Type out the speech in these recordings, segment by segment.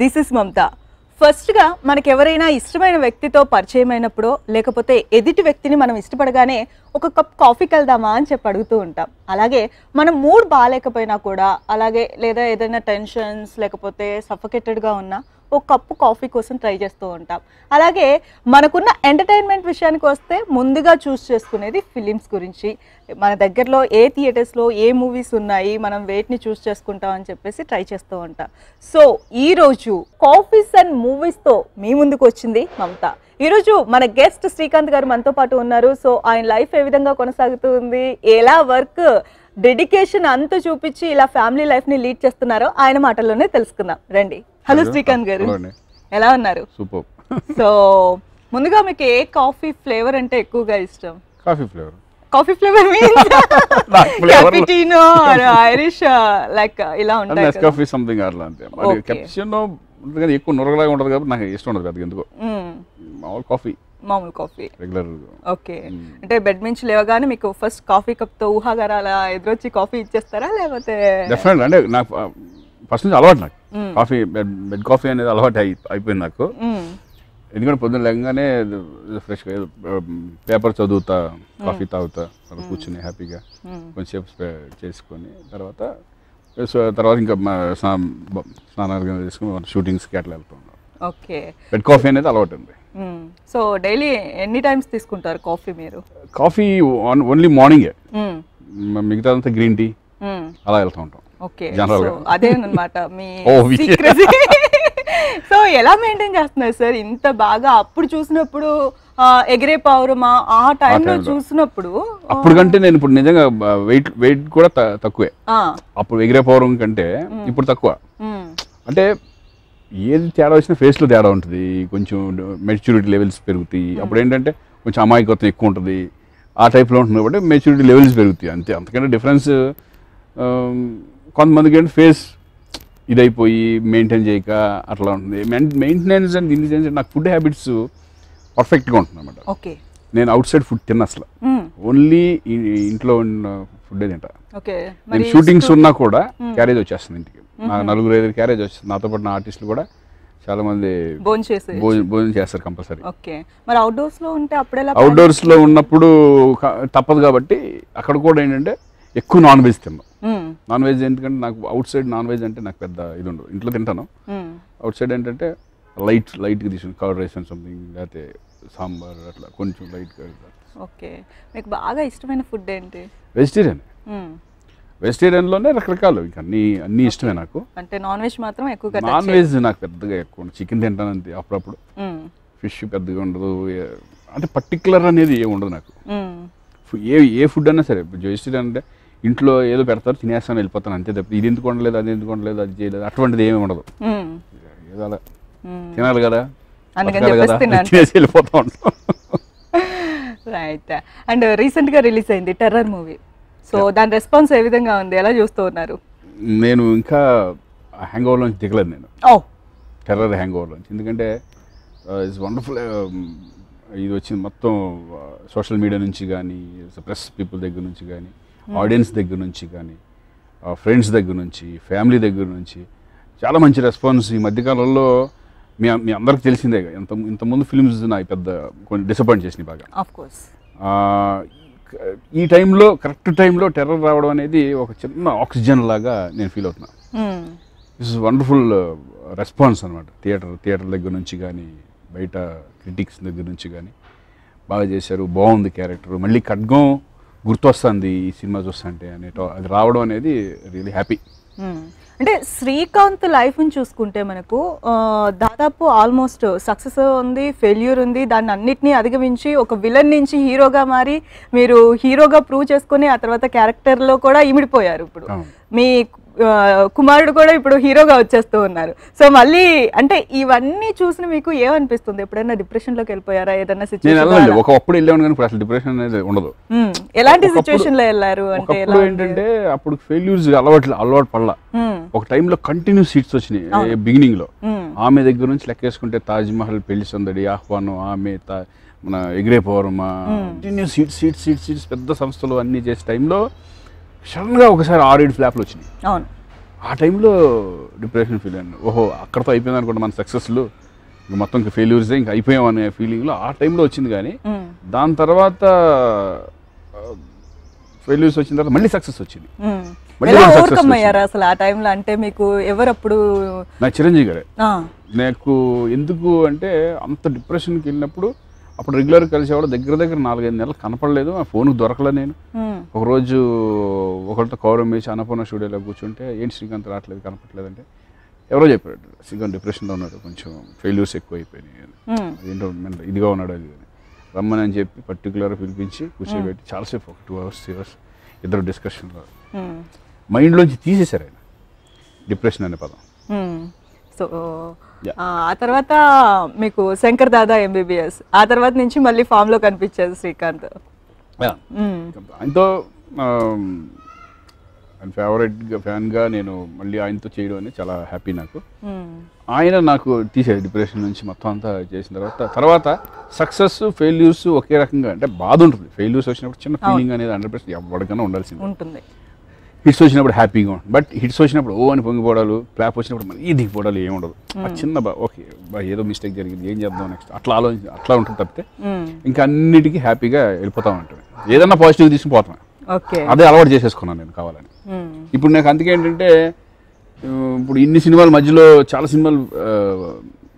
This is మమత ఫస్ట్గా మనకెవరైనా ఇష్టమైన వ్యక్తితో పరిచయం అయినప్పుడు లేకపోతే ఎదుటి వ్యక్తిని మనం ఇష్టపడగానే ఒక కప్ కాఫీ వెళ్దామా అని చెప్పి అడుగుతూ ఉంటాం అలాగే మనం మూడ్ బాగాలేకపోయినా కూడా అలాగే లేదా ఏదైనా టెన్షన్స్ లేకపోతే సఫకేటెడ్గా ఉన్నా ఒక కప్పు కాఫీ కోసం ట్రై చేస్తూ ఉంటాం అలాగే మనకున్న ఎంటర్టైన్మెంట్ విషయానికి వస్తే ముందుగా చూస్ చేసుకునేది ఫిలిమ్స్ గురించి మన దగ్గరలో ఏ థియేటర్స్లో ఏ మూవీస్ ఉన్నాయి మనం వేటిని చూస్ చేసుకుంటాం అని చెప్పేసి ట్రై చేస్తూ ఉంటాం సో ఈరోజు కాఫీస్ అండ్ మూవీస్తో మీ ముందుకు వచ్చింది మమత ఈరోజు మన గెస్ట్ శ్రీకాంత్ గారు మనతో పాటు ఉన్నారు సో ఆయన లైఫ్ ఏ విధంగా కొనసాగుతుంది ఎలా వర్క్ డెడికేషన్ అంత చూపించి ఇలా ఫ్యామిలీ లైఫ్ ని లీడ్ చేస్తున్నారో ఆయన మాటల్లోనే తెలుసుకుందాం రండి హలో శ్రీకాంత్ గారు ఎలా ఉన్నారు సూపర్ సో ముందుగా మీకు ఏ కాఫీ ఫ్లేవర్ అంటే ఎక్కువగా ఇష్టం coffee flavour coffee flavour Irish like ఇలా ఉంటాయి కాఫీ సంథింగ్ అట్లా అంతే ఎక్కువ నురగలాగా ఉండదు కాబట్టి నాకు ఇష్టం ఉండదు కదా ఎందుకో మామూలు కాఫీ మామూలు కాఫీ రెగ్యులర్ ఓకే hmm. అంటే బెడ్ నుంచి లేవగానే మీకు ఫస్ట్ కాఫీ కప్ తో ఊహాగారా ఎదురొచ్చి కాఫీ ఇచ్చేస్తారా లేకపోతే డెఫినెట్ అంటే నాకు ఫస్ట్ నుంచి అలవాటు నాకు కాఫీ బెడ్ కాఫీ అనేది అలవాటు అయిపోయింది నాకు hmm. ఎందుకంటే పొద్దున్న లేకగానే ఫ్రెష్గా పేపర్ చదువుతా కాఫీ hmm. తాగుతా కూర్చుని హ్యాపీగా కొంచెంసేపు చేసుకొని తర్వాత తర్వాత ఇంకా స్నానాలు చేసుకుని షూటింగ్స్కి అట్లా వెళ్తున్నాం ఓకే బెడ్ కాఫీ అనేది అలవాటు ఉంది సో hmm. డైలీ ఎన్ని టైమ్స్ తీసుకుంటారు కాఫీ మీరు కాఫీ ఓన్లీ మార్నింగ్ మిగతా అంతా గ్రీన్ టీ అలా వెళ్తూ ఉంటాం ఓకే అదే మీ సో oh, ఎలా మెయింటైన్ చేస్తున్నారు సార్ ఇంత బాగా అప్పుడు చూసినప్పుడు ఎగిరే పౌరమా ఆ టైంలో చూసినప్పుడు అప్పుడు కంటే నేను ఇప్పుడు నిజంగా వెయిట్ వెయిట్ కూడా తక్కువే అప్పుడు ఎగిరే పావురం కంటే hmm. ఇప్పుడు తక్కువ hmm. అంటే ఏది తేడా వచ్చినా ఫేస్లో తేడా ఉంటుంది కొంచెం మెచ్యూరిటీ లెవెల్స్ పెరుగుతాయి hmm. అప్పుడు ఏంటంటే కొంచెం అమాయకత్వం ఎక్కువ ఉంటుంది ఆ టైప్లో ఉంటుంది కాబట్టి మెచ్యూరిటీ లెవెల్స్ పెరుగుతాయి అంతే అంతకంటే డిఫరెన్స్ కొంతమందికి ఏంటి ఫేస్ ఇదైపోయి మెయింటైన్ చేయక అట్లా ఉంటుంది మెయింటెనెన్స్ అండ్ ఇన్ సెన్స్ నాకు ఫుడ్ హ్యాబిట్స్ పర్ఫెక్ట్గా ఉంటుంది అనమాట ఓకే నేను అవుట్ సైడ్ ఫుడ్ తిన్న అసలు ఓన్లీ hmm. ఇంట్లో ఉన్న ఫుడ్ తింటా నేను షూటింగ్స్ ఉన్నా కూడా క్యారేజ్ hmm. వచ్చేస్తుంది ఇంటికి నాకు నలుగురు ఐదు క్యారేజ్ వచ్చింది నాతో పాటు నా ఆర్టిస్టులు కూడా చాలా మంది భోజనం చేస్తారు కంపల్సరీ ఓకే మరి అవుట్డోర్స్ లో ఉంటే అప్పుడే అవుట్డోర్స్ లో ఉన్నప్పుడు తప్పదు కాబట్టి అక్కడ కూడా ఏంటంటే ఎక్కువ నాన్ వెజ్ తిన్నాం నాన్ వెజ్ ఎందుకంటే నాకు అవుట్ సైడ్ నాన్ వెజ్ అంటే నాకు పెద్ద ఇది ఉండదు ఇంట్లో తింటాను అవుట్ సైడ్ ఏంటంటే లైట్ గా తీసుకుని కవర్ రైస్ అండ్ సంథింగ్ లేకపోతే సాంబార్ అట్లా కొంచెం గా ఓకే మీకు బాగా ఇష్టమైన ఫుడ్ ఏంటి వెజిటేరియన్ వెజిటేరియన్ లోనే రకరకాలు ఇంకా అన్ని అన్ని ఇష్టమే నాకు అంటే నాన్ వెజ్ మాత్రం ఎక్కువగా నాన్ వెజ్ నాకు పెద్దగా ఎక్కువ చికెన్ తింటాను అంతే అప్పుడప్పుడు ఫిష్ పెద్దగా ఉండదు అంటే పర్టికులర్ అనేది ఏమి ఉండదు నాకు ఏ ఏ ఫుడ్ అయినా సరే వెజిటేరియన్ అంటే ఇంట్లో ఏదో పెడతారు తినేస్తాను వెళ్ళిపోతాను అంతే తప్ప ఇది ఎందుకు ఉండలేదు అది ఎందుకు ఉండలేదు అది చేయలేదు అటువంటిది ఏమి ఉండదు ఏదో అలా తినాలి కదా వెళ్ళిపోతా ఉంటాం రైట్ అండ్ రీసెంట్గా రిలీజ్ అయింది టెర్రర్ మూవీ సో దాని రెస్పాన్స్ ఏ విధంగా ఉంది ఎలా చూస్తూ ఉన్నారు నేను ఇంకా హ్యాంగ్ ఓవర్ నుంచి దిగలేదు నేను టెర్రర్ హ్యాంగ్ ఓవర్ నుంచి ఎందుకంటే ఇట్స్ uh, వండర్ఫుల్ um, ఇది వచ్చింది మొత్తం సోషల్ uh, మీడియా నుంచి కానీ ప్రెస్ పీపుల్ దగ్గర నుంచి కానీ ఆడియన్స్ hmm. దగ్గర నుంచి కానీ ఫ్రెండ్స్ uh, దగ్గర నుంచి ఫ్యామిలీ దగ్గర నుంచి చాలా మంచి రెస్పాన్స్ ఈ మధ్యకాలంలో మీ మీ అందరికి తెలిసిందే ఇంత ఇంతకుముందు ఫిల్మ్స్ నాకు పెద్ద కొన్ని డిసప్పాయింట్ చేసినాయి బాగా ఈ టైంలో కరెక్ట్ టైంలో టెర్రర్ రావడం అనేది ఒక చిన్న ఆక్సిజన్ లాగా నేను ఫీల్ అవుతున్నాను దిస్ ఇస్ వండర్ఫుల్ రెస్పాన్స్ అనమాట థియేటర్ థియేటర్ దగ్గర నుంచి కానీ బయట క్రిటిక్స్ దగ్గర నుంచి కానీ బాగా చేశారు బాగుంది క్యారెక్టర్ మళ్ళీ ఖడ్గం గుర్తొస్తుంది ఈ సినిమా చూస్తుంటే అనే అది రావడం అనేది రియలీ హ్యాపీ అంటే శ్రీకాంత్ లైఫ్ని చూసుకుంటే మనకు దాదాపు ఆల్మోస్ట్ సక్సెస్ ఉంది ఫెయిల్యూర్ ఉంది దాన్ని అన్నిటినీ అధిగమించి ఒక విలన్ నుంచి హీరోగా మారి మీరు హీరోగా ప్రూవ్ చేసుకుని ఆ తర్వాత క్యారెక్టర్లో కూడా ఇమిడిపోయారు ఇప్పుడు మీ కుమారుడు కూడా ఇప్పుడు హీరోగా వచ్చేస్తూ ఉన్నారు సో మళ్ళీ అంటే ఇవన్నీ చూసిన మీకు ఏమనిపిస్తుంది ఎప్పుడైనా డిప్రెషన్ లోకి వెళ్ళిపోయారా ఏదైనా సిచ్యువేషన్ ఒకప్పుడు వెళ్ళాను కానీ అసలు డిప్రెషన్ అనేది ఉండదు ఎలాంటి సిచ్యువేషన్ లో వెళ్ళారు అంటే ఏంటంటే అప్పుడు ఫెయిల్యూర్స్ అలవాట్లు అలవాటు పడలా ఒక టైంలో కంటిన్యూస్ సీట్స్ వచ్చినాయి బిగినింగ్ లో ఆమె దగ్గర నుంచి లెక్క వేసుకుంటే తాజ్ మహల్ పెళ్లి సందడి ఆహ్వానం ఆమె మన ఎగిరేపోవరం continuous seats seats seats seats పెద్ద సంస్థలు అన్ని చేసే టైంలో సడన్గా ఒకసారి ఆరేడు ఫ్లాప్లు వచ్చినాయి అవును ఆ టైంలో డిప్రెషన్ ఫీల్ అయ్యాను ఓహో అక్కడతో అయిపోయింది అనుకోండి మన సక్సెస్లు ఇంక మొత్తం ఇంకా ఫెయిల్యూర్స్ ఇంకా అయిపోయాం అనే ఫీలింగ్లో ఆ టైంలో వచ్చింది కానీ దాని తర్వాత ఫెయిల్యూర్స్ వచ్చిన తర్వాత మళ్ళీ సక్సెస్ వచ్చింది అసలు ఆ టైంలో అంటే మీకు ఎవరప్పుడు నా చిరంజీవి గారే నాకు ఎందుకు అంటే అంత డిప్రెషన్కి వెళ్ళినప్పుడు అప్పుడు రెగ్యులర్ కలిసేవాడు దగ్గర దగ్గర నాలుగైదు నెలలు కనపడలేదు ఆ ఫోన్ దొరకలే నేను ఒకరోజు ఒకరితో కౌరవం వేసి అన్నపూర్ణ స్టూడియోలో కూర్చుంటే ఏంటి శ్రీకాంత్ రావట్లేదు కనపట్లేదు అంటే ఎవరో చెప్పాడు శ్రీకాంత్ డిప్రెషన్లో ఉన్నాడు కొంచెం ఫెయిల్యూర్స్ ఎక్కువ అయిపోయినాయి ఏంటో ఇదిగా ఉన్నాడు అది రమ్మని అని చెప్పి పర్టికులర్గా పిలిపించి కూర్చోబెట్టి చాలాసేపు ఒక టూ అవర్స్ త్రీ అవర్స్ ఇద్దరు డిస్కషన్లో మైండ్లోంచి తీసేశారు ఆయన డిప్రెషన్ అనే పదం సో ఆ తర్వాత మీకు శంకర్ దాదా ఎంబీబీఎస్ ఆ తర్వాత నుంచి మళ్ళీ ఫామ్ లో కనిపించేది శ్రీకాంత్ hmm. ఆయనతో ఆయన ఫేవరెట్ ఫ్యాన్గా నేను మళ్ళీ ఆయనతో చేయడం అనేది చాలా హ్యాపీ నాకు hmm. ఆయన నాకు తీసేది డిప్రెషన్ నుంచి మొత్తం అంతా చేసిన తర్వాత తర్వాత సక్సెస్ ఫెయిల్యూర్స్ ఒకే రకంగా అంటే బాధ ఉంటుంది ఫెయిల్యూర్స్ వచ్చినప్పుడు చిన్న ఫీలింగ్ అనేది హండ్రెడ్ పర్సెంట్ ఎవరికైనా ఉండాల్సింది ఉంటుంది హిట్స్ వచ్చినప్పుడు హ్యాపీగా ఉంటుంది బట్ హిట్స్ వచ్చినప్పుడు ఓ అని పొంగిపోవడాలు ఫ్లాప్ వచ్చినప్పుడు ఈ దిగిపోవడాలు ఏమి ఉండదు ఆ చిన్న ఓకే ఏదో మిస్టేక్ జరిగింది ఏం చేద్దాం నెక్స్ట్ అట్లా ఆలోచించి అట్లా ఉంటుంది తప్పితే ఇంకా అన్నిటికీ హ్యాపీగా వెళ్ళిపోతా ఉంటాను ఏదన్నా పాజిటివ్ తీసుకుని పోతాను అదే అలవాటు చేసేసుకున్నాను నేను కావాలని ఇప్పుడు నాకు అందుకే ఏంటంటే ఇప్పుడు ఇన్ని సినిమాల మధ్యలో చాలా సినిమాలు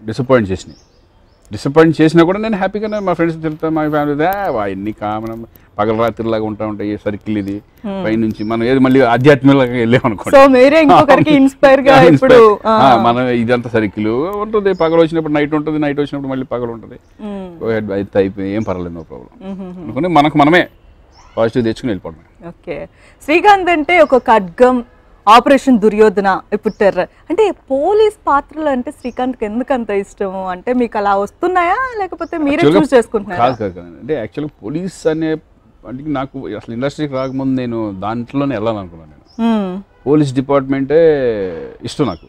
డిసప్పాయింట్ చేసినాయి డిసప్పాయింట్ చేసినా కూడా నేను హ్యాపీగానే మా ఫ్రెండ్స్ తిరుగుతా మా ఫ్యామిలీ ఎన్ని కామన్ పగల రాత్రిలాగా ఉంటా ఉంటాయి సర్కిల్ ఇది పైనుంచి మనం ఏది మళ్ళీ ఆధ్యాత్మికంగా వెళ్ళామనుకోండి ఇప్పుడు మనం ఇదంతా సర్కిల్ ఉంటుంది పగలు వచ్చినప్పుడు నైట్ ఉంటుంది నైట్ వచ్చినప్పుడు మళ్ళీ పగలు ఉంటుంది అయిపోయి ఏం పర్వాలేదు నో ప్రాబ్లం అనుకుని మనకు మనమే పాజిటివ్ తెచ్చుకుని వెళ్ళిపోవడం ఓకే శ్రీకాంత్ అంటే ఒక ఖడ్గం ఆపరేషన్ దుర్యోధన ఇప్పుడు టెర్రర్ అంటే పోలీస్ పాత్రలు అంటే శ్రీకాంత్కి ఎందుకు అంత ఇష్టము అంటే మీకు అలా వస్తున్నాయా లేకపోతే మీరే చూస్ చేసుకుంటున్నారా అంటే యాక్చువల్గా పోలీస్ అనే అంటే నాకు అసలు ఇండస్ట్రీకి రాకముందు నేను దాంట్లోనే వెళ్ళాలనుకున్నాను నేను పోలీస్ డిపార్ట్మెంటే ఇష్టం నాకు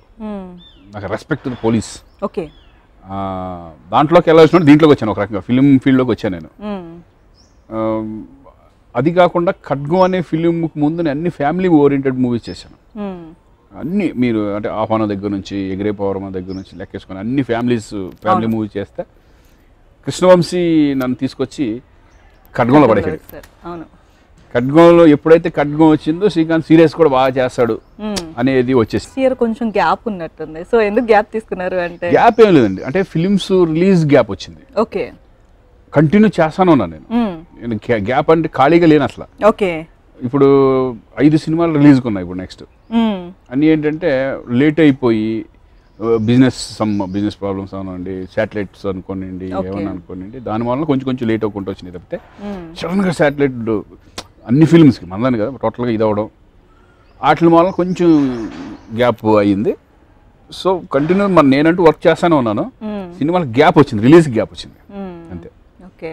నాకు రెస్పెక్ట్ పోలీస్ ఓకే దాంట్లోకి వెళ్ళాల్సిన దీంట్లోకి వచ్చాను ఒక రకంగా ఫిలిం ఫీల్డ్లోకి వచ్చాను నేను అది కాకుండా ఖడ్గం అనే ఫిలింకి ముందు నేను అన్ని ఫ్యామిలీ ఓరియంటెడ్ మూవీస్ చేశాను అన్ని మీరు అంటే ఆహ్వాన దగ్గర నుంచి ఎగిరే పౌరమ దగ్గర నుంచి లెక్కేసుకొని అన్ని ఫ్యామిలీస్ ఫ్యామిలీ మూవీ చేస్తే కృష్ణవంశీ నన్ను తీసుకొచ్చి ఖడ్గంలో పడేసాడు అవును ఖడ్గంలో ఎప్పుడైతే ఖడ్గం వచ్చిందో శ్రీకాంత్ సీరియస్ కూడా బాగా చేస్తాడు అనేది వచ్చేసి కొంచెం గ్యాప్ ఉన్నట్టుంది సో ఎందుకు గ్యాప్ తీసుకున్నారు అంటే గ్యాప్ ఏం లేదండి అంటే ఫిలిమ్స్ రిలీజ్ గ్యాప్ వచ్చింది ఓకే కంటిన్యూ చేస్తాను ఉన్నాను నేను గ్యాప్ అంటే ఖాళీగా లేను అసలు ఓకే ఇప్పుడు ఐదు సినిమాలు రిలీజ్కి ఉన్నాయి ఇప్పుడు నెక్స్ట్ అన్నీ ఏంటంటే లేట్ అయిపోయి బిజినెస్ సమ్ బిజినెస్ ప్రాబ్లమ్స్ అనుకోండి శాటిలైట్స్ అనుకోనండి ఏమన్నా అనుకోనండి దాని వల్ల కొంచెం కొంచెం లేట్ అవ్వకుండా వచ్చినాయి తప్పితే గా శాటిలైట్ అన్ని ఫిల్మ్స్కి మనదాన్ని కదా టోటల్గా ఇది అవ్వడం వాటి వల్ల కొంచెం గ్యాప్ అయ్యింది సో కంటిన్యూ మన నేనంటూ వర్క్ చేస్తానే ఉన్నాను సినిమాలకు గ్యాప్ వచ్చింది రిలీజ్ గ్యాప్ వచ్చింది అంతే ఓకే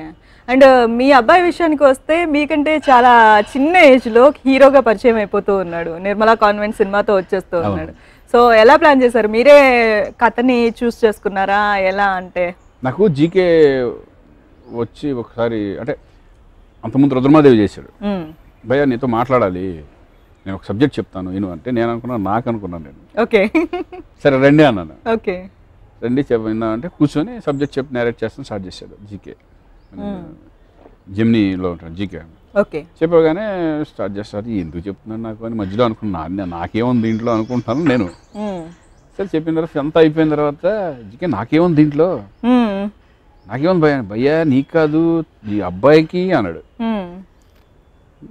అండ్ మీ అబ్బాయి విషయానికి వస్తే మీకంటే చాలా చిన్న ఏజ్లో హీరోగా పరిచయం అయిపోతూ ఉన్నాడు నిర్మలా కాన్వెంట్ సినిమాతో వచ్చేస్తూ ఉన్నాడు సో ఎలా ప్లాన్ చేశారు మీరే కథని చూస్ చేసుకున్నారా ఎలా అంటే నాకు జీకే వచ్చి ఒకసారి అంటే అంతకుముందు రుద్రమాదేవి చేశాడు భయ్యా నీతో మాట్లాడాలి నేను ఒక సబ్జెక్ట్ చెప్తాను నేను అంటే నేను అనుకున్నాను నాకు అనుకున్నాను నేను ఓకే సరే రండి అన్నాను ఓకే రండి అంటే కూర్చొని సబ్జెక్ట్ చెప్పి నేరేట్ చేస్తాను స్టార్ట్ చేశాడు జీకే జెమ్నీలో ఉంటాను జీకే ఓకే చెప్పగానే స్టార్ట్ చేస్తారు ఎందుకు చెప్తున్నాడు నాకు అని మధ్యలో అనుకున్నాను నాకేముంది దీంట్లో అనుకుంటాను నేను సరే చెప్పిన తర్వాత ఎంత అయిపోయిన తర్వాత ఇకే నాకేముంది దీంట్లో నాకేముంది భయ భయ్యా నీ కాదు ఈ అబ్బాయికి అన్నాడు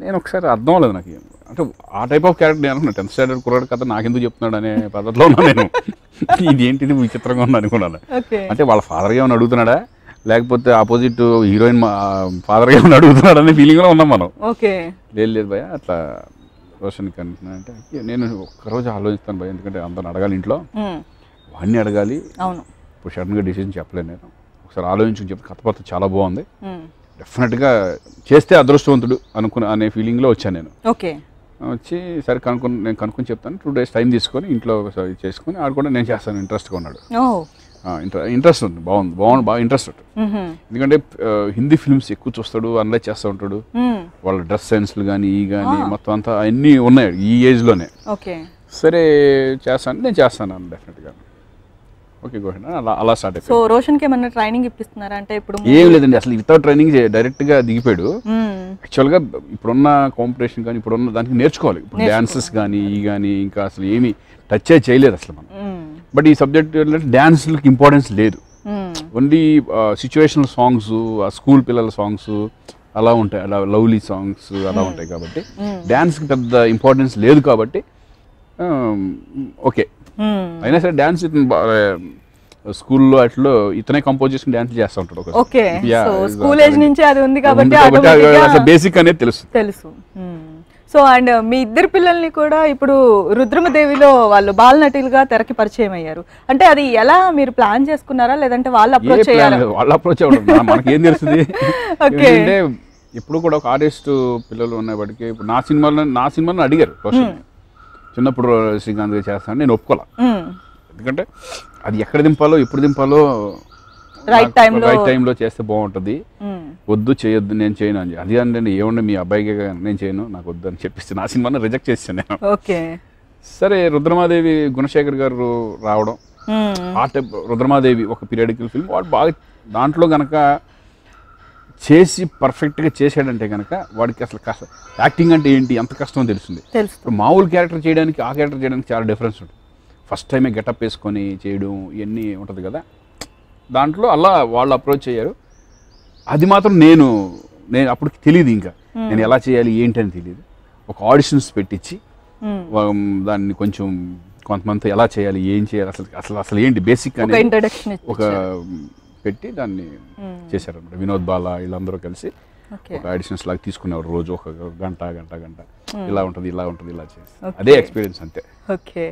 నేను ఒకసారి అర్థం అవ్వలేదు నాకు అంటే ఆ టైప్ ఆఫ్ క్యారెక్టర్ నేను అనుకున్నాను టెన్త్ స్టాండర్డ్ కుర్రాడు కదా నాకెందుకు చెప్తున్నాడు అనే పద్ధతిలో ఉన్నాను నేను ఇదేంటిది విచిత్రంగా ఉన్నాను అనుకున్నాను అంటే వాళ్ళ ఫాదర్ ఏమైనా అడుగుతున్నాడా లేకపోతే ఆపోజిట్ హీరోయిన్ ఫాదర్ గా అడుగుతున్నాడు అనే ఫీలింగ్ లో ఉన్నాం మనం ఓకే లేదు లేదు భయ అట్లా రోషన్ అంటే నేను ఒక్కరోజు ఆలోచిస్తాను భయ ఎందుకంటే అందరిని అడగాలి ఇంట్లో వాడిని అడగాలి అవును ఇప్పుడు సడన్ గా డిసిజన్ చెప్పలేను నేను ఒకసారి ఆలోచించుకుని చెప్పి కథపత్ర చాలా బాగుంది డెఫినెట్గా చేస్తే అదృష్టవంతుడు అనుకున్న అనే ఫీలింగ్లో వచ్చాను నేను ఓకే వచ్చి సరే కనుక్కుని నేను కనుక్కుని చెప్తాను టూ డేస్ టైం తీసుకొని ఇంట్లో చేసుకుని ఆడు కూడా నేను చేస్తాను ఇంట్రెస్ట్గా ఉన్నాడు ఇంట్రెస్ట్ ఉంటుంది బాగుంది బాగుంది బాగా ఇంట్రెస్ట్ ఉంటుంది ఎందుకంటే హిందీ ఫిల్మ్స్ ఎక్కువ చూస్తాడు అనలైజ్ చేస్తూ ఉంటాడు వాళ్ళ డ్రెస్ సెన్స్లు కానీ ఈ కానీ మొత్తం అంతా అన్నీ ఉన్నాయి ఈ ఏజ్లోనే ఓకే సరే చేస్తాను నేను చేస్తాను డెఫినెట్గా ఓకే గోహెడ్ అలా అలా స్టార్ట్ అయిపోయింది సో రోషన్కి ఏమన్నా ట్రైనింగ్ ఇప్పిస్తున్నారా అంటే ఇప్పుడు ఏం లేదండి అసలు వితౌట్ ట్రైనింగ్ డైరెక్ట్గా దిగిపోయాడు యాక్చువల్గా ఇప్పుడున్న కాంపిటీషన్ కానీ ఇప్పుడున్న దానికి నేర్చుకోవాలి ఇప్పుడు డ్యాన్సెస్ కానీ ఈ కానీ ఇంకా అసలు ఏమి టచ్ చేయలేదు అసలు మనం బట్ ఈ సబ్జెక్ట్ డ్యాన్స్ ఇంపార్టెన్స్ లేదు ఓన్లీ సిచ్యువేషనల్ సాంగ్స్ స్కూల్ పిల్లల సాంగ్స్ అలా ఉంటాయి అలా లవ్లీ సాంగ్స్ అలా hmm. ఉంటాయి కాబట్టి డ్యాన్స్కి hmm. పెద్ద ఇంపార్టెన్స్ లేదు కాబట్టి ఓకే hmm. అయినా సరే డ్యాన్స్ స్కూల్లో అట్లా ఇతనే కంపోజ్ చేసుకుని డ్యాన్స్ చేస్తూ ఉంటాడు ఓకే స్కూల్ ఏజ్ నుంచి అది ఉంది కాబట్టి బేసిక్ అనేది తెలుసు తెలుసు సో అండ్ మీ ఇద్దరు పిల్లల్ని కూడా ఇప్పుడు రుద్రమదేవిలో వాళ్ళు బాలనటులుగా తెరకి పరిచయం అయ్యారు అంటే అది ఎలా మీరు ప్లాన్ చేసుకున్నారా లేదంటే వాళ్ళు అప్రోచ్ వాళ్ళు అప్రోచ్ మనకి ఏం తెలుస్తుంది ఓకే అంటే ఇప్పుడు కూడా ఒక ఆర్టిస్ట్ పిల్లలు ఉన్నప్పటికీ ఇప్పుడు నా సినిమాలో నా సినిమాలో అడిగారు చిన్నప్పుడు శ్రీకాంత్ చేస్తాను నేను ఒప్పుకోలే ఎందుకంటే అది ఎక్కడ దింపాలో ఎప్పుడు దింపాలో రైట్ టైం రైట్ టైంలో చేస్తే బాగుంటుంది వద్దు చేయొద్దు నేను చేయను అని అది నేను ఏమన్నా మీ అబ్బాయికి నేను చేయను నాకు వద్దు అని చెప్పేసి నా సినిమాను రిజెక్ట్ చేస్తాను నేను ఓకే సరే రుద్రమాదేవి గుణశేఖర్ గారు రావడం ఆ టైప్ రుద్రమాదేవి ఒక పీరియడికల్ ఫిల్మ్ వాడు బాగా దాంట్లో గనక చేసి పర్ఫెక్ట్గా చేసాడంటే కనుక వాడికి అసలు కష్టం యాక్టింగ్ అంటే ఏంటి ఎంత కష్టమో తెలుస్తుంది ఇప్పుడు మామూలు క్యారెక్టర్ చేయడానికి ఆ క్యారెక్టర్ చేయడానికి చాలా డిఫరెన్స్ ఉంటుంది ఫస్ట్ టైమే గెటప్ వేసుకొని చేయడం ఇవన్నీ ఉంటుంది కదా దాంట్లో అలా వాళ్ళు అప్రోచ్ అయ్యారు అది మాత్రం నేను నేను అప్పుడు తెలియదు ఇంకా నేను ఎలా చేయాలి ఏంటని తెలియదు ఒక ఆడిషన్స్ పెట్టించి దాన్ని కొంచెం కొంతమంది ఎలా చేయాలి ఏం చేయాలి అసలు అసలు అసలు ఏంటి బేసిక్ ఒక పెట్టి దాన్ని చేశారు వినోద్ బాల వీళ్ళందరూ కలిసి ఒక అడిషనల్స్ లాగా తీసుకునేవారు రోజు ఒక గంట గంట గంట ఇలా ఉంటుంది ఇలా ఉంటుంది ఇలా చేసి అదే ఎక్స్పీరియన్స్ అంతే ఓకే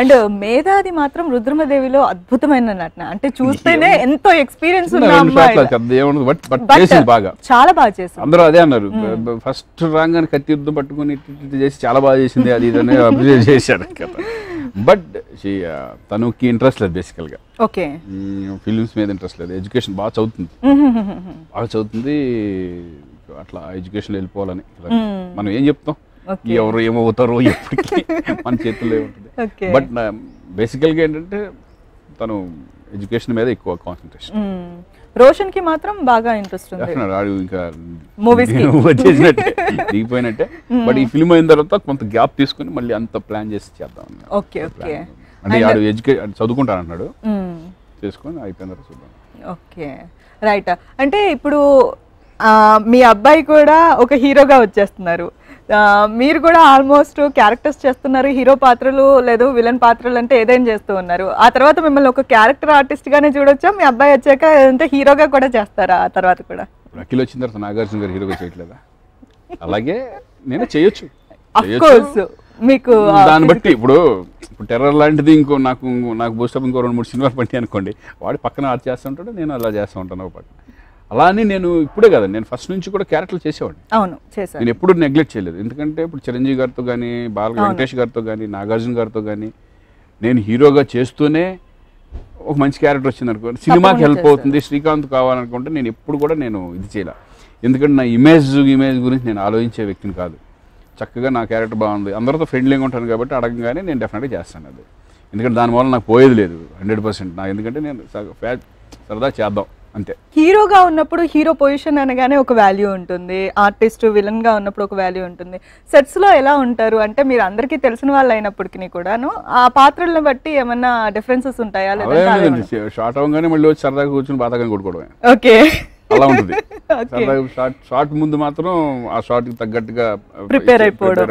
అండ్ మేధాది మాత్రం రుద్రమదేవిలో అద్భుతమైన నటన అంటే చూస్తేనే ఎంతో ఎక్స్పీరియన్స్ బాగా చాలా బాగా చేసింది అందరూ అదే అన్నారు ఫస్ట్ రాగానే కత్తి యుద్ధం పట్టుకుని చేసి చాలా బాగా చేసింది అది ఇదని అబ్జర్వ్ చేశారు బట్ షీ తనకి ఇంట్రెస్ట్ లేదు బేసికల్గా ఓకే ఫిలిమ్స్ మీద ఇంట్రెస్ట్ లేదు ఎడ్యుకేషన్ బాగా చదువుతుంది బాగా చదువుతుంది అట్లా ఎడ్యుకేషన్ వెళ్ళిపోవాలని hmm. మనం ఏం చెప్తాం ఎవరు ఏమవుతారో ఎప్పటికీ మన చేతుల్లో ఉంటుంది బట్ బేసికల్గా ఏంటంటే తను ఎడ్యుకేషన్ మీద ఎక్కువ కాన్సన్ట్రేషన్ రోషన్ కి మాత్రం బాగా ఇంట్రెస్ట్ ఉంది రాడు ఇంకా మూవీస్ వచ్చేసినట్టే దిగిపోయినట్టే బట్ ఈ ఫిల్మ్ అయిన తర్వాత కొంత గ్యాప్ తీసుకుని మళ్ళీ అంత ప్లాన్ చేసి చేద్దాం ఓకే ఓకే అంటే ఆడు ఎడ్యుకేట్ చదువుకుంటాను అన్నాడు చేసుకొని అయిపోయిన తర్వాత చూద్దాం ఓకే రైట్ అంటే ఇప్పుడు మీ అబ్బాయి కూడా ఒక హీరోగా వచ్చేస్తున్నారు మీరు కూడా ఆల్మోస్ట్ క్యారెక్టర్స్ చేస్తున్నారు హీరో పాత్రలు లేదు విలన్ పాత్రలు అంటే ఏదైనా చేస్తూ ఉన్నారు ఆ తర్వాత మిమ్మల్ని ఒక క్యారెక్టర్ ఆర్టిస్ట్ గానే చూడొచ్చా మీ అబ్బాయి వచ్చాక అంటే హీరోగా కూడా చేస్తారా ఆ తర్వాత కూడా అఖిల్ వచ్చిన తర్వాత నాగార్జున గారు హీరోగా చేయట్లేదా అలాగే నేను చేయొచ్చు మీకు దాన్ని బట్టి ఇప్పుడు ఇప్పుడు టెర్రర్ లాంటిది ఇంకో నాకు నాకు బూస్టప్ ఇంకో రెండు మూడు సినిమాలు పట్టి అనుకోండి వాడు పక్కన ఆర్ట్ చేస్తుంటాడు నేను అలా చేస్తూ ఉంటాను ఒక పక్కన అలానే నేను ఇప్పుడే కదా నేను ఫస్ట్ నుంచి కూడా క్యారెక్టర్లు చేసేవాడిని అవును నేను ఎప్పుడు నెగ్లెక్ట్ చేయలేదు ఎందుకంటే ఇప్పుడు చిరంజీవి గారితో కానీ బాల వెంకటేష్ గారితో కానీ నాగార్జున గారితో కానీ నేను హీరోగా చేస్తూనే ఒక మంచి క్యారెక్టర్ వచ్చింది అనుకోండి సినిమాకి హెల్ప్ అవుతుంది శ్రీకాంత్ కావాలనుకుంటే నేను ఎప్పుడు కూడా నేను ఇది చేయాల ఎందుకంటే నా ఇమేజ్ ఇమేజ్ గురించి నేను ఆలోచించే వ్యక్తిని కాదు చక్కగా నా క్యారెక్టర్ బాగుంది అందరితో ఫ్రెండ్లీగా ఉంటాను కాబట్టి అడగగానే నేను డెఫినెట్గా చేస్తాను అది ఎందుకంటే దానివల్ల నాకు పోయేది లేదు హండ్రెడ్ పర్సెంట్ నాకు ఎందుకంటే నేను సరదా చేద్దాం అంతే హీరోగా ఉన్నప్పుడు హీరో పొజిషన్ అనగానే ఒక వాల్యూ ఉంటుంది ఆర్టిస్ట్ విలన్ గా ఉన్నప్పుడు ఒక వాల్యూ ఉంటుంది సెట్స్ లో ఎలా ఉంటారు అంటే మీరు అందరికీ తెలిసిన వాళ్ళు అయినప్పటికీ కూడాను ఆ పాత్రలను బట్టి ఏమన్నా డిఫరెన్సెస్ ఉంటాయా షార్ట్ అవగానే మళ్ళీ సరదాగా కూర్చొని బాధగా కొట్టుకోవడమే ఓకే అలా ఉంటుంది షార్ట్ ముందు మాత్రం ఆ షార్ట్ కి తగ్గట్టుగా ప్రిపేర్ అయిపోవడం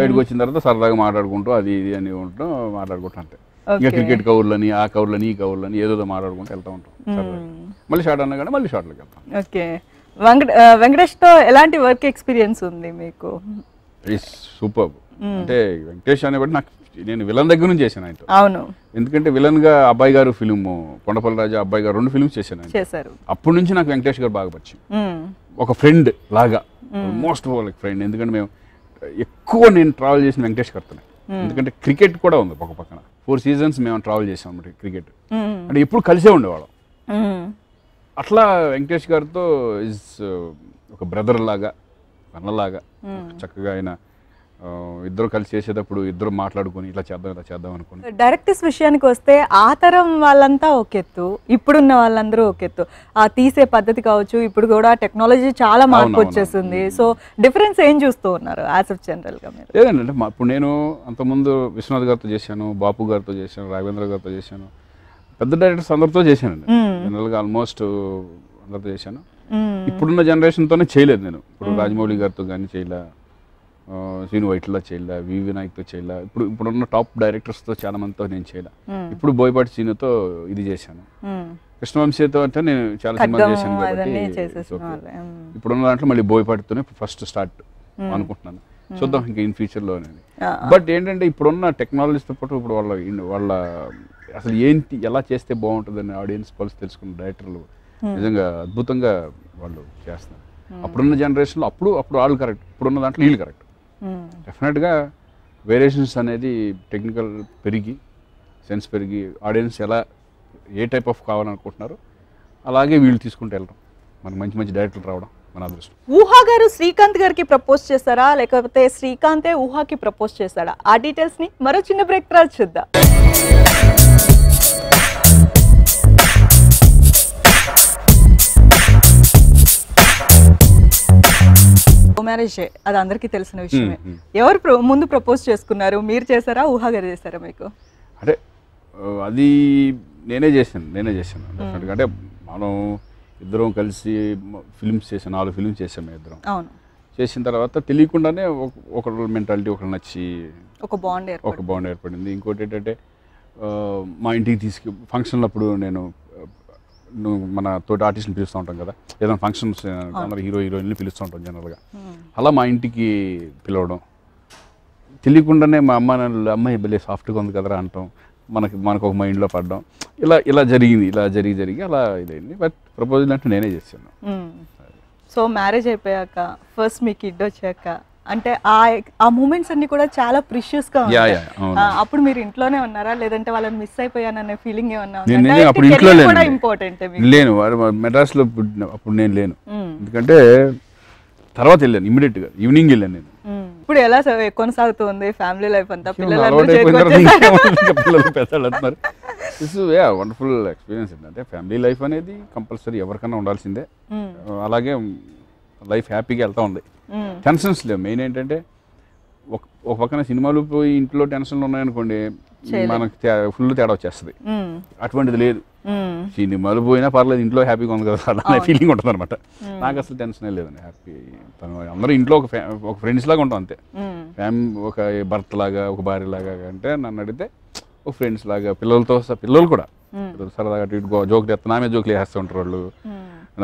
బయటకు వచ్చిన తర్వాత సరదాగా మాట్లాడుకుంటూ అది ఇది అని ఉంటాం మాట్లాడుకుంటాం అంతే ఇంకా క్రికెట్ కవర్లని ఆ కవర్లని ఈ కవర్లని ఏదో మాట్లాడుకుంటూ వెళ్తూ ఉంటాం మళ్ళీ షార్ట్ అన్నా కానీ మళ్ళీ షార్ట్లోకి వెళ్తాం ఓకే వెంకటేష్ తో ఎలాంటి వర్క్ ఎక్స్పీరియన్స్ ఉంది మీకు సూపర్ అంటే వెంకటేష్ బట్టి నాకు నేను విలన్ దగ్గర నుంచి చేశాను ఆయన అవును ఎందుకంటే విలన్ గా అబ్బాయి గారు ఫిలిం కొండపల్లి రాజా అబ్బాయి గారు రెండు ఫిల్మ్స్ చేశాను చేశారు అప్పటి నుంచి నాకు వెంకటేష్ గారు బాగా పరిచయం ఒక ఫ్రెండ్ లాగా మోస్ట్ లైక్ ఫ్రెండ్ ఎందుకంటే మేము ఎక్కువ నేను ట్రావెల్ చేసిన వెంకటేష్ గారితోనే ఎందుకంటే క్రికెట్ కూడా ఉంది ఒక పక్కన ఫోర్ సీజన్స్ మేము ట్రావెల్ చేసాం అనమాట క్రికెట్ అంటే ఎప్పుడు కలిసే ఉండేవాళ్ళం అట్లా వెంకటేష్ గారితో ఇస్ ఒక బ్రదర్ లాగా అన్నలాగా చక్కగా ఆయన ఇద్దరు కలిసి చేసేటప్పుడు ఇద్దరు మాట్లాడుకొని ఇట్లా చేద్దాం ఇట్లా చేద్దాం అనుకుని డైరెక్టర్స్ విషయానికి వస్తే ఆ తరం వాళ్ళంతా ఒకెత్తు ఇప్పుడున్న వాళ్ళందరూ ఒకెత్తు ఆ తీసే పద్ధతి కావచ్చు ఇప్పుడు కూడా టెక్నాలజీ చాలా మార్పు వచ్చేసింది సో డిఫరెన్స్ ఏం చూస్తూ ఉన్నారు యాజ్ ఆఫ్ జనరల్గా లేదండి ఇప్పుడు నేను అంతకుముందు విశ్వనాథ్ గారితో చేశాను బాపు గారితో చేశాను రాఘవేంద్ర గారితో చేశాను పెద్ద డైరెక్టర్స్ అందరితో చేశానండి జనరల్గా ఆల్మోస్ట్ అందరితో చేశాను ఇప్పుడున్న జనరేషన్తోనే చేయలేదు నేను ఇప్పుడు రాజమౌళి గారితో కానీ చేయలే శ్రీను వైట్లో చేయలే వి వినాయక్తో చేయలే ఇప్పుడు ఇప్పుడున్న టాప్ డైరెక్టర్స్తో చాలా మందితో నేను చేయలే ఇప్పుడు బోయపాటి శ్రీనుతో ఇది చేశాను కృష్ణవంశీతో అంటే నేను చాలా సినిమాలు చేశాను ఇప్పుడున్న దాంట్లో మళ్ళీ బోయపాటితోనే ఫస్ట్ స్టార్ట్ అనుకుంటున్నాను చూద్దాం ఇంకా ఇన్ ఫ్యూచర్లో అనేది బట్ ఏంటంటే ఇప్పుడున్న టెక్నాలజీతో పాటు ఇప్పుడు వాళ్ళ వాళ్ళ అసలు ఏంటి ఎలా చేస్తే బాగుంటుందని ఆడియన్స్ పల్స్ తెలుసుకున్న డైరెక్టర్లు నిజంగా అద్భుతంగా వాళ్ళు చేస్తున్నారు అప్పుడున్న జనరేషన్లో అప్పుడు అప్పుడు వాళ్ళు కరెక్ట్ ఇప్పుడున్న దాంట్లో వీళ్ళు కరెక్ట్ డెఫినెట్గా hmm. వేరియేషన్స్ అనేది టెక్నికల్ పెరిగి సెన్స్ పెరిగి ఆడియన్స్ ఎలా ఏ టైప్ ఆఫ్ కావాలనుకుంటున్నారు అలాగే వీళ్ళు తీసుకుంటూ వెళ్ళడం మనకు మంచి మంచి డైరెక్టర్లు రావడం మన అదృష్టం ఊహా గారు శ్రీకాంత్ గారికి ప్రపోజ్ చేస్తారా లేకపోతే శ్రీకాంతే ఊహాకి ప్రపోజ్ చేస్తాడా ఆ డీటెయిల్స్ని మరో చిన్న బ్రేక్ తర్వాత చూద్దాం మ్యారేజ్ అది అందరికీ తెలిసిన విషయమే ఎవరు ముందు ప్రపోజ్ చేసుకున్నారు మీరు చేశారా ఊహాగారు చేశారా మీకు అంటే అది నేనే చేశాను నేనే చేశాను అంటే మనం ఇద్దరం కలిసి ఫిల్మ్స్ చేసాం నాలుగు ఫిల్మ్స్ చేసాము ఇద్దరం అవును చేసిన తర్వాత తెలియకుండానే ఒకరు మెంటాలిటీ ఒకళ్ళు నచ్చి ఒక బాండ్ ఒక బాండ్ ఏర్పడింది ఇంకోటి ఏంటంటే మా ఇంటికి తీసుకు ఫంక్షన్లప్పుడు నేను నువ్వు మన తోటి ఆర్టిస్ట్ని పిలుస్తూ ఉంటాం కదా ఏదైనా ఫంక్షన్స్ హీరో హీరోయిన్లు పిలుస్తూ ఉంటాం జనరల్గా hmm. అలా మా ఇంటికి పిలవడం తెలియకుండానే మా అమ్మ నాన్న అమ్మాయి భలే సాఫ్ట్గా ఉంది కదరా అంటాం మనకి మనకు ఒక మైండ్లో పడడం ఇలా ఇలా జరిగింది ఇలా జరిగి జరిగి అలా ఇదైంది బట్ ప్రపోజల్ అంటే నేనే చేశాను సో hmm. మ్యారేజ్ అయిపోయాక ఫస్ట్ మీకు ఇడ్డొచ్చాక వచ్చాక అంటే ఆ ఆ మూమెంట్స్ అన్ని కూడా చాలా ప్రిషియస్ గా అప్పుడు మీరు ఇంట్లోనే ఉన్నారా లేదంటే వాళ్ళని మిస్ అయిపోయాననే ఫీలింగ్ ఏమన్నా అప్పుడు ఇంట్లో ఇంపార్టెంట్ లేను మెడ్రాస్ లో అప్పుడు నేను లేను ఎందుకంటే తర్వాత వెళ్ళాను ఇమీడియట్ గా ఈవినింగ్ వెళ్ళాను నేను ఇప్పుడు ఎలా కొనసాగుతుంది ఫ్యామిలీ లైఫ్ అంతా పిల్లలు పెద్దవాళ్ళు దిస్ వండర్ఫుల్ ఎక్స్పీరియన్స్ ఏంటంటే ఫ్యామిలీ లైఫ్ అనేది కంపల్సరీ ఎవరికైనా ఉండాల్సిందే అలాగే లైఫ్ హ్యాపీగా వెళ్తూ ఉంది టెన్షన్స్ లేవు మెయిన్ ఏంటంటే ఒక పక్కన సినిమాలు పోయి ఇంట్లో టెన్షన్లు ఉన్నాయనుకోండి మనకు ఫుల్ తేడా వచ్చేస్తుంది అటువంటిది లేదు సినిమాలు పోయినా పర్లేదు ఇంట్లో హ్యాపీగా ఉంది కదా అలా ఫీలింగ్ ఉంటుంది అనమాట నాకు అసలు ఏ లేదండి హ్యాపీ అందరూ ఇంట్లో ఒక ఒక ఫ్రెండ్స్ లాగా ఉంటాం అంతే ఫ్యామిలీ ఒక భర్త లాగా ఒక భార్య లాగా అంటే నన్ను అడిగితే ఒక ఫ్రెండ్స్ లాగా పిల్లలతో పిల్లలు కూడా సరదాగా జోకులు ఎత్తనామే జోకులు వేస్తూ ఉంటారు వాళ్ళు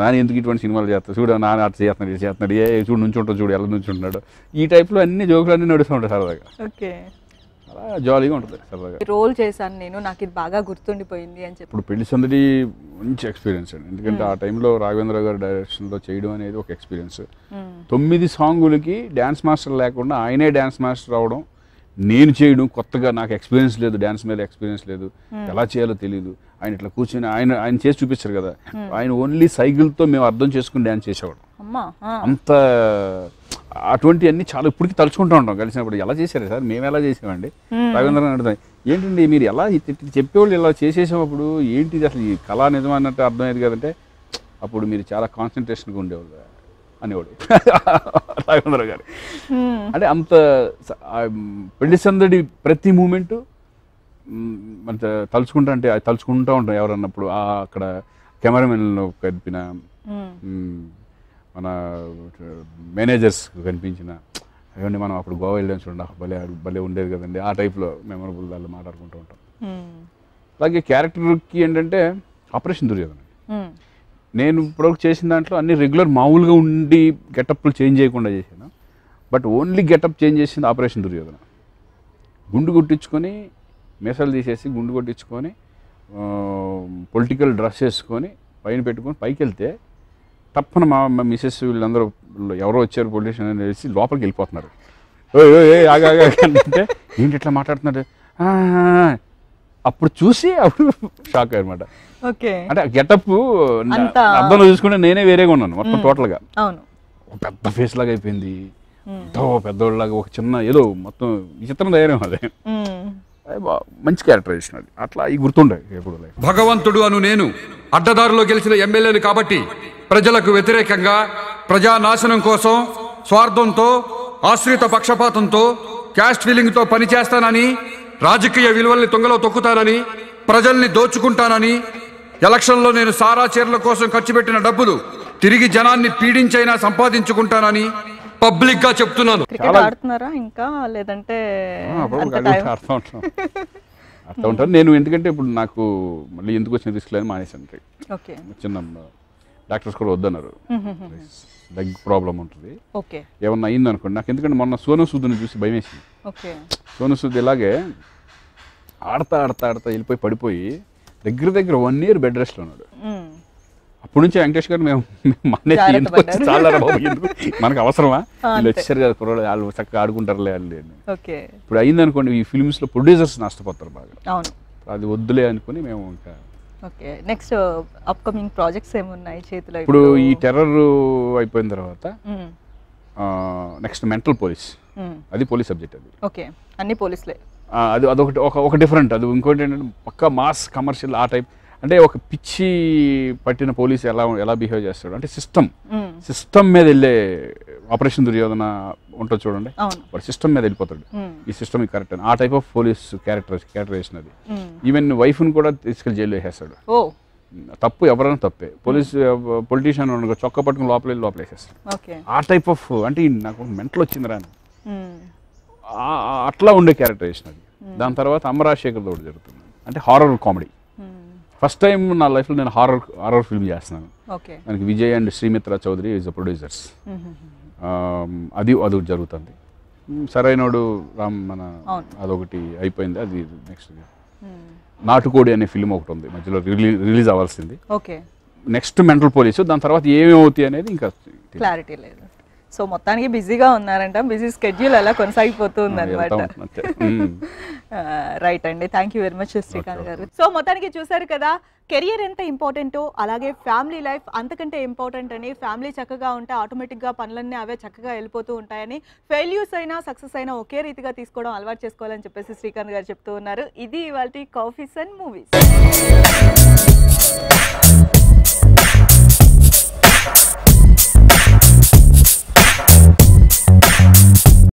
నాని ఎందుకు ఇటువంటి సినిమాలు చేస్తాడు చూడు నాన్న అటు చేస్తున్నాడు ఇది చేస్తున్నాడు ఏ చూడు నుంచి ఉంటాడు చూడు ఎలా నుంచి ఉంటాడు ఈ టైప్లో అన్ని జోకులు అన్నీ నడుస్తూ ఉంటాయి సరదాగా ఓకే అలా జాలీగా ఉంటుంది సరదాగా రోల్ చేశాను నేను నాకు ఇది బాగా గుర్తుండిపోయింది అని చెప్పి ఇప్పుడు పెళ్లి సందడి మంచి ఎక్స్పీరియన్స్ అండి ఎందుకంటే ఆ టైంలో రాఘవేంద్ర గారి డైరెక్షన్లో చేయడం అనేది ఒక ఎక్స్పీరియన్స్ తొమ్మిది సాంగులకి డ్యాన్స్ మాస్టర్ లేకుండా ఆయనే డ్యాన్స్ మాస్టర్ అవడం నేను చేయడం కొత్తగా నాకు ఎక్స్పీరియన్స్ లేదు డ్యాన్స్ మీద ఎక్స్పీరియన్స్ లేదు hmm. ఎలా చేయాలో తెలియదు ఆయన ఇట్లా కూర్చొని ఆయన ఆయన చేసి చూపిస్తారు కదా hmm. ఆయన ఓన్లీ సైకిల్తో మేము అర్థం చేసుకుని డ్యాన్స్ చేసేవాడు అంత అటువంటి అన్ని చాలా ఇప్పటికి తలుచుకుంటూ ఉంటాం కలిసినప్పుడు ఎలా చేశారు సార్ మేము ఎలా చేసామండి hmm. రవీంద్రనాథ్ అడుగుతాం ఏంటండి మీరు ఎలా చెప్పేవాళ్ళు ఇలా చేసేసేటప్పుడు ఏంటిది అసలు ఈ కళా నిజమన్నట్టు అర్థమయ్యేది కదంటే అప్పుడు మీరు చాలా కాన్సన్ట్రేషన్గా ఉండేవాళ్ళు అనేవాడు రాఘవేంద్ర గారు అంటే అంత పెళ్లి సందడి ప్రతి మూమెంట్ అంత తలుచుకుంటా అంటే తలుచుకుంటూ ఉంటాం ఎవరన్నప్పుడు అక్కడ కెమెరామెన్ కనిపిన మన మేనేజర్స్ కనిపించిన అవన్నీ మనం అప్పుడు గోవా వెళ్ళాం చూడండి భలే భలే ఉండేది కదండి ఆ టైప్లో మెమరబుల్ దాన్ని మాట్లాడుకుంటూ ఉంటాం అలాగే క్యారెక్టర్కి ఏంటంటే ఆపరేషన్ దొరికేదండి నేను ఇప్పుడు చేసిన దాంట్లో అన్ని రెగ్యులర్ మామూలుగా ఉండి గెటప్లు చేంజ్ చేయకుండా చేశాను బట్ ఓన్లీ గెటప్ చేంజ్ చేసింది ఆపరేషన్ దుర్యోధన గుండు కొట్టించుకొని మేసాలు తీసేసి గుండు కొట్టించుకొని పొలిటికల్ డ్రెస్ వేసుకొని పైన పెట్టుకొని పైకి వెళ్తే తప్పన మా మిసెస్ వీళ్ళందరూ ఎవరో వచ్చారు పొల్యూషన్ అని తెలిసి లోపలికి వెళ్ళిపోతున్నారు ఏ ఆగా అంటే ఏంటి ఇట్లా మాట్లాడుతున్నాడు అప్పుడు చూసి అప్పుడు షాక్ అనమాట అంటే గెటప్ అర్థంలో చూసుకుంటే నేనే వేరేగా ఉన్నాను మొత్తం టోటల్ గా పెద్ద ఫేస్ లాగా అయిపోయింది పెద్దోళ్ళలాగా ఒక చిన్న ఏదో మొత్తం విచిత్రం తయారే అదే మంచి క్యారెక్టర్ చేసిన అట్లా ఈ గుర్తుండే ఎప్పుడు భగవంతుడు అను నేను అడ్డదారిలో గెలిచిన ఎమ్మెల్యేని కాబట్టి ప్రజలకు వ్యతిరేకంగా ప్రజానాశనం కోసం స్వార్థంతో ఆశ్రిత పక్షపాతంతో క్యాస్ట్ ఫీలింగ్తో పనిచేస్తానని రాజకీయ విలువల్ని తొంగలో తొక్కుతానని ప్రజల్ని దోచుకుంటానని ఎలక్షన్లో నేను సారా చీరల కోసం ఖర్చు పెట్టిన డబ్బులు తిరిగి జనాన్ని పీడించైనా సంపాదించుకుంటానని పబ్లిక్ గా చెప్తున్నాను ఆడుతున్నారా ఇంకా లేదంటే ఉంటాను నేను ఎందుకంటే ఇప్పుడు నాకు మళ్ళీ ఎందుకు వచ్చిన రిస్క్ లేదు మానేసాను చిన్న డాక్టర్స్ కూడా వద్దన్నారు లెగ్ ప్రాబ్లం ఉంటుంది ఏమన్నా అయింది అనుకోండి నాకు ఎందుకంటే మొన్న సోను చూసి భయం వేసింది సోనసూద్ ఇలాగే ఆడతా ఆడతా ఆడతా వెళ్ళిపోయి పడిపోయి దగ్గర దగ్గర వన్ ఇయర్ బెడ్ రెస్ట్లో ఉన్నాడు అప్పటి నుంచి వెంకటేష్ గారు మేము మానేసి చాలా మనకు అవసరమా వీళ్ళు వచ్చేసారు కదా కుర్రలు వాళ్ళు చక్కగా ఆడుకుంటారులే వాళ్ళు ఇప్పుడు అయిందనుకోండి ఈ లో ప్రొడ్యూసర్స్ నష్టపోతారు బాగా అది వద్దులే అనుకుని మేము ఇంకా ఓకే నెక్స్ట్ అప్కమింగ్ ప్రాజెక్ట్స్ ఏమున్నాయి చేతిలో ఇప్పుడు ఈ టెర్రర్ అయిపోయిన తర్వాత నెక్స్ట్ మెంటల్ పోలీస్ అది పోలీస్ సబ్జెక్ట్ అది ఓకే అన్ని పోలీసులే అది అదొకటి ఒక ఒక డిఫరెంట్ అది ఇంకోటి ఏంటంటే పక్క మాస్ కమర్షియల్ ఆ టైప్ అంటే ఒక పిచ్చి పట్టిన పోలీస్ ఎలా ఎలా బిహేవ్ చేస్తాడు అంటే సిస్టమ్ సిస్టమ్ మీద వెళ్ళే ఆపరేషన్ దుర్యోధన ఉంటుంది చూడండి వాడు సిస్టమ్ మీద వెళ్ళిపోతాడు ఈ సిస్టమ్ కరెక్ట్ అని ఆ type of police character characterization అది ఈవెన్ వైఫ్ని కూడా తీసుకెళ్ళి జైలు వేసేస్తాడు తప్పు ఎవరైనా తప్పే పోలీస్ పొలిటీషియన్ చొక్క పట్టుకుని లోపల లోపల వేసేస్తాడు ఆ టైప్ ఆఫ్ అంటే నాకు మెంటల్ వచ్చింది రాని అట్లా ఉండే క్యారెక్టర్ వేసినది దాని తర్వాత అమరాశేఖర్ తోడు జరుగుతుంది అంటే హారర్ కామెడీ ఫస్ట్ టైం నా లైఫ్లో నేను హారర్ హారర్ ఫిల్మ్ చేస్తున్నాను దానికి Vijay and Srimitra Chowdary is the producers అది అది జరుగుతుంది సరైనడు రామ్ మన అదొకటి అయిపోయింది అది నెక్స్ట్ నాటుకోడి అనే ఫిల్మ్ ఒకటి ఉంది మధ్యలో రిలీజ్ అవ్వాల్సింది ఓకే నెక్స్ట్ మెంటల్ పోలీసు దాని తర్వాత ఏమేమి అవుతాయి అనేది ఇంకా క్లారిటీ లేదు సో మొత్తానికి బిజీగా ఉన్నారంట బిజీ స్కెడ్యూల్ అలా కొనసాగిపోతుంది అనమాట రైట్ అండి thank you very much Srikanth గారు సో మొత్తానికి చూసారు కదా కెరియర్ ఎంత ఇంపార్టెంటో అలాగే ఫ్యామిలీ లైఫ్ అంతకంటే ఇంపార్టెంట్ అని ఫ్యామిలీ చక్కగా ఉంటే ఆటోమేటిక్గా పనులన్నీ అవే చక్కగా వెళ్ళిపోతూ ఉంటాయని ఫెయిల్యూర్స్ అయినా సక్సెస్ అయినా ఒకే రీతిగా తీసుకోవడం అలవాటు చేసుకోవాలని చెప్పేసి శ్రీకాంత్ గారు చెప్తూ ఉన్నారు ఇది ఇవాళ కాఫీస్ అండ్ మూవీస్ Bye.